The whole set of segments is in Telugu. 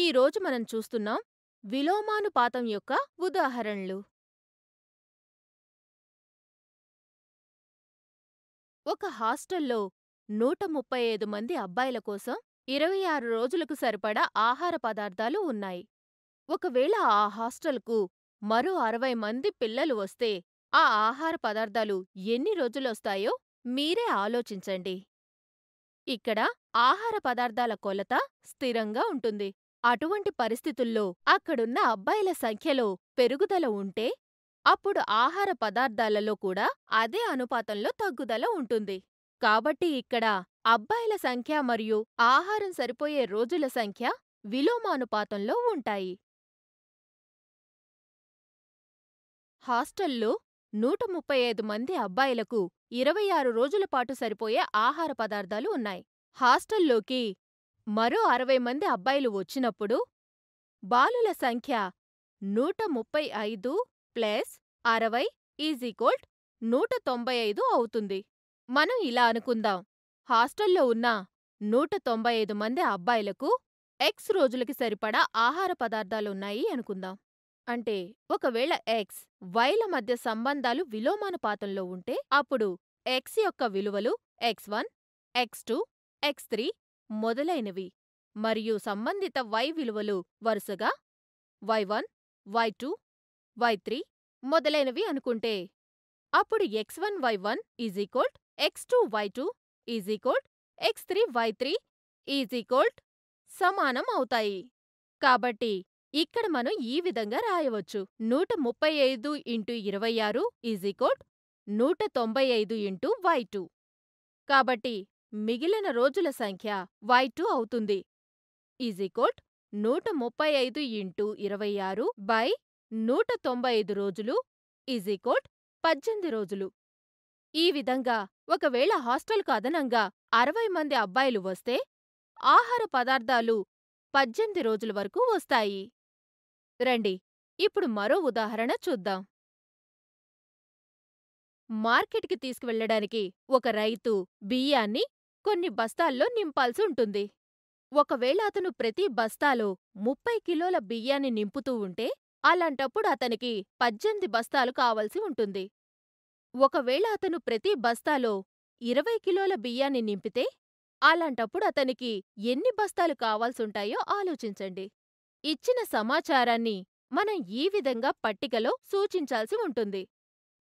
ఈ రోజు మనం చూస్తున్నాం విలోమానుపాతం యొక్క ఉదాహరణలు ఒక హాస్టల్లో నూట ముప్పై ఐదు మంది అబ్బాయిల కోసం ఇరవై ఆరు రోజులకు సరిపడా ఆహార పదార్థాలు ఉన్నాయి ఒకవేళ ఆ హాస్టల్కు మరో అరవై మంది పిల్లలు వస్తే ఆ ఆహార పదార్థాలు ఎన్ని రోజులొస్తాయో మీరే ఆలోచించండి ఇక్కడ ఆహార పదార్థాల కొలత స్థిరంగా ఉంటుంది అటువంటి పరిస్థితుల్లో అక్కడున్న అబ్బాయిల సంఖ్యలో పెరుగుదల ఉంటే, అప్పుడు ఆహార పదార్థాలలో కూడా అదే అనుపాతంలో తగ్గుదల ఉంటుంది. కాబట్టి ఇక్కడ అబ్బాయిల సంఖ్య మరియు ఆహారం సరిపోయే రోజుల సంఖ్య విలోమానుపాతంలో ఉంటాయి. హాస్టల్లో నూట ముప్పై ఐదు మంది అబ్బాయిలకు ఇరవై ఆరు పాటు సరిపోయే ఆహార పదార్థాలు ఉన్నాయి. హాస్టల్లోకి మరో అరవై మంది అబ్బాయిలు వచ్చినప్పుడు, బాలుల సంఖ్య నూట ముప్పై ఐదు ప్లస్ అరవై ఈజ్ ఈక్వల్ట్ నూట తొంభై ఐదు అవుతుంది. మనం ఇలా అనుకుందాం, హాస్టల్లో ఉన్న నూట తొంభై ఐదు మంది అబ్బాయిలకు ఎక్స్ రోజులకి సరిపడా ఆహార పదార్థాలున్నాయి అనుకుందాం. అంటే ఒకవేళ ఎక్స్, వైల మధ్య సంబంధాలు విలోమానుపాతంలో ఉంటే, అప్పుడు ఎక్స్ యొక్క విలువలు X one, X two X three, మొదలైనవి మరియు సంబంధిత వై విలువలు వరుసగా Y one Y two Y three మొదలైనవి అనుకుంటే అప్పుడు ఎక్స్ వన్ వై వన్ ఈజీకోల్డ్ ఎక్స్ టూ వై టూ ఈజీకోల్డ్ ఎక్స్ త్రీ వై త్రీ ఈజీకోల్డ్ సమానం అవుతాయి కాబట్టి ఇక్కడ మనం ఈ విధంగా రాయవచ్చు నూట ముప్పై ఐదు ఇంటూ ఇరవై ఆరు ఈజీకోల్డ్ నూట తొంభై ఐదు ఇంటూ వై టూ కాబట్టి మిగిలిన రోజుల సంఖ్య వై టూ అవుతుంది. ఈజీకోట్ నూట ముప్పై ఐదు ఇంటూ ఇరవై ఆరు బై నూట తొంభై ఐదు రోజులు ఈజీకోట్ పద్దెనిమిది రోజులు. ఈ విధంగా ఒకవేళ హాస్టల్కు అదనంగా అరవై మంది అబ్బాయిలు వస్తే ఆహార పదార్థాలు పద్దెనిమిది రోజుల వరకు వస్తాయి. రండి ఇప్పుడు మరో ఉదాహరణ చూద్దాం. మార్కెట్‌కి తీసుకువెళ్ళడానికి ఒక రైతు బియ్యాన్ని కొన్ని బస్తాల్లో నింపాల్సుంటుంది. ఒకవేళ అతను ప్రతి బస్తాలో ముప్పై కిలోల బియ్యాన్ని నింపుతూ ఉంటే, అలాంటప్పుడు అతనికి పద్దెనిమిది బస్తాలు కావలసి ఉంటుంది. ఒకవేళ అతను ప్రతి బస్తాలో ఇరవై కిలోల బియ్యాన్ని నింపితే, అలాంటప్పుడు అతనికి ఎన్ని బస్తాలు కావాల్సుంటాయో ఆలోచించండి. ఇచ్చిన సమాచారాన్ని మనం ఈ విధంగా పట్టికలో సూచించాల్సి ఉంటుంది.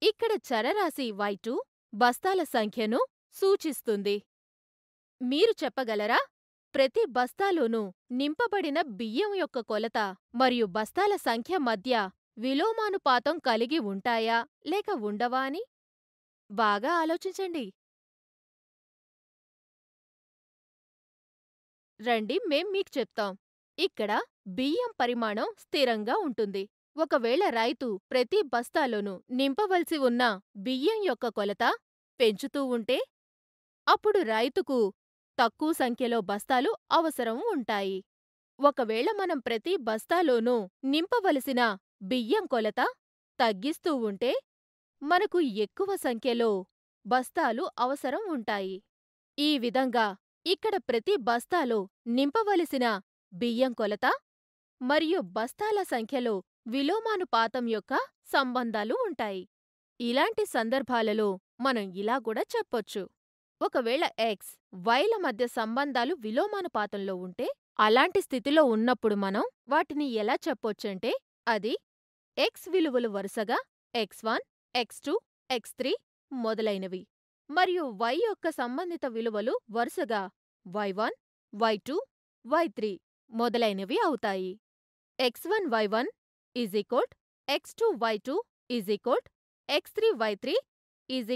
ఇక్కడ చరరాశి వైటు బస్తాల సంఖ్యను సూచిస్తుంది. మీరు చెప్పగలరా ప్రతి బస్తాలోనూ నింపబడిన బియ్యం యొక్క కొలత మరియు బస్తాల సంఖ్య మధ్య విలోమానుపాతం కలిగి ఉంటాయా లేక ఉండవా అని? బాగా ఆలోచించండి. రండి మేం మీకు చెప్తాం. ఇక్కడ బియ్యం పరిమాణం స్థిరంగా ఉంటుంది. ఒకవేళ రైతు ప్రతి బస్తాలోనూ నింపవలసి ఉన్న బియ్యం యొక్క కొలత పెంచుతూ ఉంటే, అప్పుడు రైతుకు తక్కువ సంఖ్యలో బస్తాలు అవసరం ఉంటాయి. ఒకవేళ మనం ప్రతి బస్తాలోనూ నింపవలసిన బియ్యం కొలత తగ్గిస్తూ ఉంటే, మనకు ఎక్కువ సంఖ్యలో బస్తాలు అవసరం ఉంటాయి. ఈ విధంగా ఇక్కడ ప్రతి బస్తాలో నింపవలసిన బియ్యం కొలత మరియు బస్తాల సంఖ్యలో విలోమానుపాతం యొక్క సంబంధాలు ఉంటాయి. ఇలాంటి సందర్భాలలో మనం ఇలా కూడా చెప్పొచ్చు. ఒకవేళ ఎక్స్ వైల మధ్య సంబంధాలు విలోమానుపాతంలో ఉంటే అలాంటి స్థితిలో ఉన్నప్పుడు మనం వాటిని ఎలా చెప్పొచ్చంటే అది ఎక్స్ విలువలు వరుసగా X one X two X three మొదలైనవి మరియు వై యొక్క సంబంధిత విలువలు వరుసగా Y one Y two Y three మొదలైనవి అవుతాయి X one Y one is X two Y two is X three Y three is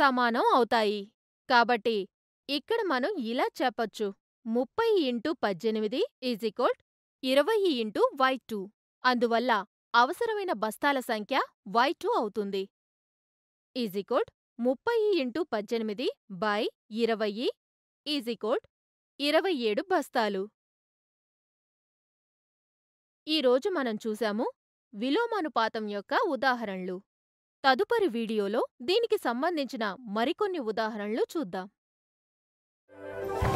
సమానం అవుతాయి కాబట్టి ఇక్కడ మనం ఇలా చెప్పొచ్చు ముప్పై ఇంటూ పద్దెనిమిది ఈజికోల్ ఇరవై ఇంటూ వై టూ అందువల్ల అవసరమైన బస్తాల సంఖ్య వై టూ అవుతుంది ఈజికోడ్ ముప్పై ఇంటూ పద్దెనిమిది బై ఇరవై ఈజికోడ్ ఇరవై ఏడు బస్తాలు ఈరోజు మనం చూశాము విలోమానుపాతం యొక్క ఉదాహరణలు తదుపరి వీడియోలో దీనికి సంబంధించిన మరికొన్ని ఉదాహరణలు చూద్దాం